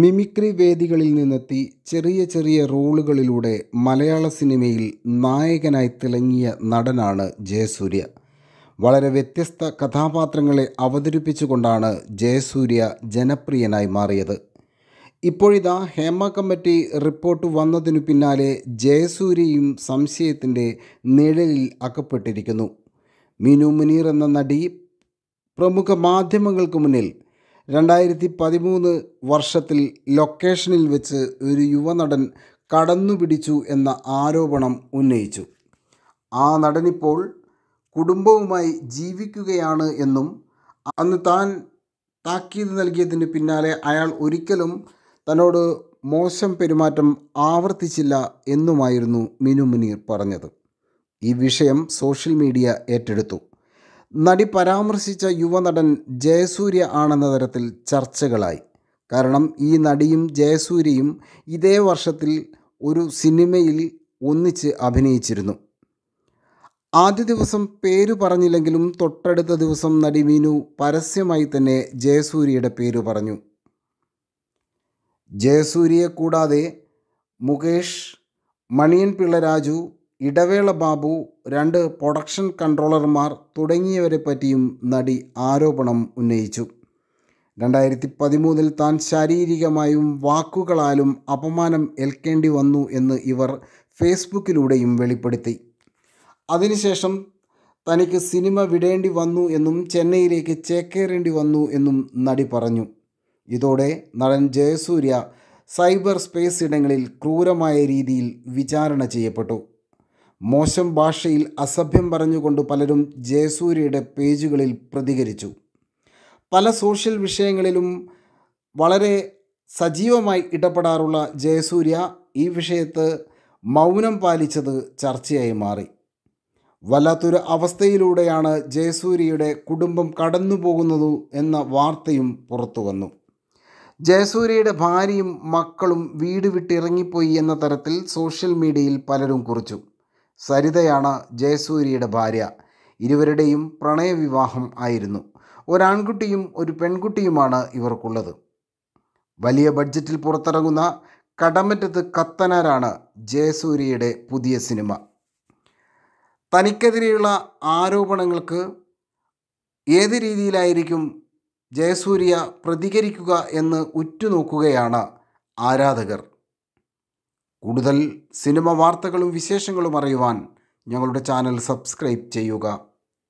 mimicry വേദികളിൽ നിന്നെത്തി ചെറിയ ചെറിയ റോളുകളിലൂടെ മലയാള സിനിമയിൽ നായകനായി തിളങ്ങിയ നടനാണ് ജയസൂര്യ വളരെ വ്യത്യസ്ത കഥാപാത്രങ്ങളെ അവതരിപ്പിച്ചുകൊണ്ടാണ് ജയസൂര്യ ജനപ്രിയനായി മാറിയത് ഇപ്പോഴിതാ ഹേമ കമ്മിറ്റി റിപ്പോർട്ട് വന്നതിനു പിന്നാലെ ജയസൂര്യയും സംശയത്തിൻ്റെ നിഴലിൽ അകപ്പെട്ടിരിക്കുന്നു മീനു മുനീർ എന്ന നടി പ്രമുഖ മാധ്യമങ്ങൾക്ക് മുന്നിൽ രണ്ടായിരത്തി പതിമൂന്ന് വർഷത്തിൽ ലൊക്കേഷനിൽ വെച്ച് ഒരു യുവനടൻ കടന്നുപിടിച്ചു എന്ന ആരോപണം ഉന്നയിച്ചു ആ നടനിപ്പോൾ കുടുംബവുമായി ജീവിക്കുകയാണ് എന്നും അന്ന് താൻ താക്കീത് നൽകിയതിന് പിന്നാലെ അയാൾ ഒരിക്കലും തന്നോട് മോശം പെരുമാറ്റം ആവർത്തിച്ചില്ല എന്നുമായിരുന്നു മിനു മുനീർ പറഞ്ഞത് ഈ വിഷയം സോഷ്യൽ മീഡിയ ഏറ്റെടുത്തു നടി പരാമർശിച്ച യുവനടൻ ജയസൂര്യ ആണെന്ന തരത്തിൽ ചർച്ചകളായി കാരണം ഈ നടിയും ജയസൂര്യയും ഇതേ വർഷത്തിൽ ഒരു സിനിമയിൽ ഒന്നിച്ച് അഭിനയിച്ചിരുന്നു ആദ്യ ദിവസം പേര് പറഞ്ഞില്ലെങ്കിലും തൊട്ടടുത്ത ദിവസം നടി മീനു പരസ്യമായി തന്നെ ജയസൂര്യയുടെ പേര് പറഞ്ഞു ജയസൂര്യയെ കൂടാതെ മുകേഷ് മണിയൻ പിള്ള രാജു ഇടവേള ബാബു രണ്ട് പ്രൊഡക്ഷൻ കൺട്രോളർമാർ തുടങ്ങിയവരെ പറ്റിയും നടി ആരോപണം ഉന്നയിച്ചു രണ്ടായിരത്തി പതിമൂന്നിൽ താൻ ശാരീരികമായും വാക്കുകളാലും അപമാനം ഏൽക്കേണ്ടി വന്നു എന്ന് ഇവർ ഫേസ്ബുക്കിലൂടെയും വെളിപ്പെടുത്തി അതിനുശേഷം തനിക്ക് സിനിമ വിടേണ്ടി വന്നു എന്നും ചെന്നൈയിലേക്ക് ചേക്കേറേണ്ടി വന്നു എന്നും നടി പറഞ്ഞു ഇതോടെ നടൻ ജയസൂര്യ സൈബർ സ്പേസ് ഇടങ്ങളിൽ ക്രൂരമായ രീതിയിൽ വിചാരണ ചെയ്യപ്പെട്ടു മോശം ഭാഷയിൽ അസഭ്യം പറഞ്ഞുകൊണ്ട് പലരും ജയസൂര്യയുടെ പേജുകളിൽ പ്രതികരിച്ചു പല സോഷ്യൽ വിഷയങ്ങളിലും വളരെ സജീവമായി ഇടപെടാറുള്ള ജയസൂര്യ ഈ വിഷയത്ത് മൗനം പാലിച്ചത് ചർച്ചയായി മാറി വല്ലാത്തൊരു അവസ്ഥയിലൂടെയാണ് ജയസൂര്യയുടെ കുടുംബം കടന്നു എന്ന വാർത്തയും പുറത്തു വന്നു ജയസൂര്യയുടെ ഭാര്യയും മക്കളും വീട് വിട്ടിറങ്ങിപ്പോയി എന്ന തരത്തിൽ സോഷ്യൽ മീഡിയയിൽ പലരും കുറിച്ചു സരിതയാണ് ജയസൂര്യയുടെ ഭാര്യ ഇരുവരുടെയും പ്രണയവിവാഹം ആയിരുന്നു ഒരാൺകുട്ടിയും ഒരു പെൺകുട്ടിയുമാണ് ഇവർക്കുള്ളത് വലിയ ബഡ്ജറ്റിൽ പുറത്തിറങ്ങുന്ന കടമറ്റത്ത് കത്തനാരാണ് ജയസൂര്യയുടെ പുതിയ സിനിമ തനിക്കെതിരെയുള്ള ആരോപണങ്ങൾക്ക് ഏത് രീതിയിലായിരിക്കും ജയസൂര്യ പ്രതികരിക്കുക എന്ന് ഉറ്റുനോക്കുകയാണ് ആരാധകർ കൂടുതൽ സിനിമ വാർത്തകളും വിശേഷങ്ങളും അറിയുവാൻ ഞങ്ങളുടെ ചാനൽ സബ്സ്ക്രൈബ് ചെയ്യുക